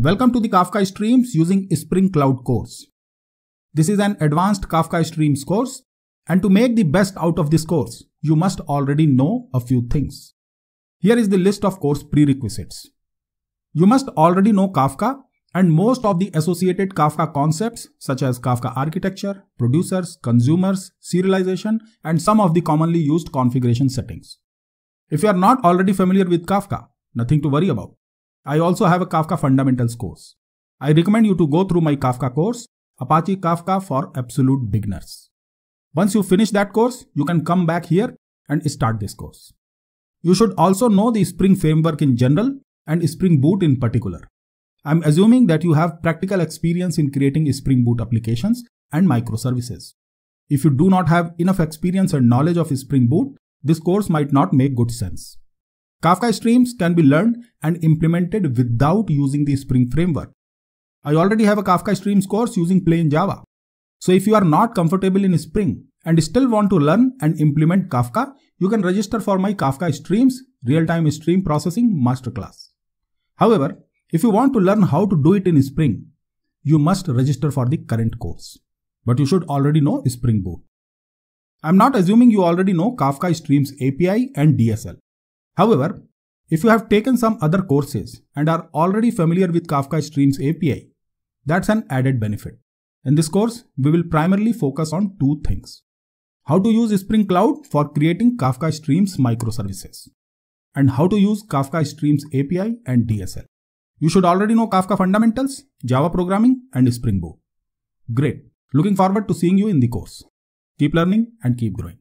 Welcome to the Kafka Streams using Spring Cloud course. This is an advanced Kafka Streams course and to make the best out of this course, you must already know a few things. Here is the list of course prerequisites. You must already know Kafka and most of the associated Kafka concepts such as Kafka architecture, producers, consumers, serialization and some of the commonly used configuration settings. If you are not already familiar with Kafka, nothing to worry about. I also have a Kafka fundamentals course. I recommend you to go through my Kafka course, Apache Kafka for absolute beginners. Once you finish that course, you can come back here and start this course. You should also know the Spring framework in general and Spring Boot in particular. I'm assuming that you have practical experience in creating Spring Boot applications and microservices. If you do not have enough experience and knowledge of Spring Boot, this course might not make good sense. Kafka streams can be learned and implemented without using the Spring framework. I already have a Kafka streams course using plain Java. So if you are not comfortable in Spring and still want to learn and implement Kafka, you can register for my Kafka Streams Real-Time Stream Processing Masterclass. However, if you want to learn how to do it in Spring, you must register for the current course. But you should already know Spring Boot. I'm not assuming you already know Kafka Streams API and DSL. However, if you have taken some other courses and are already familiar with Kafka Streams API, that's an added benefit. In this course, we will primarily focus on two things. How to use Spring Cloud for creating Kafka Streams microservices and how to use Kafka Streams API and DSL. You should already know Kafka fundamentals, Java programming and Spring Boot. Great. Looking forward to seeing you in the course. Keep learning and keep growing.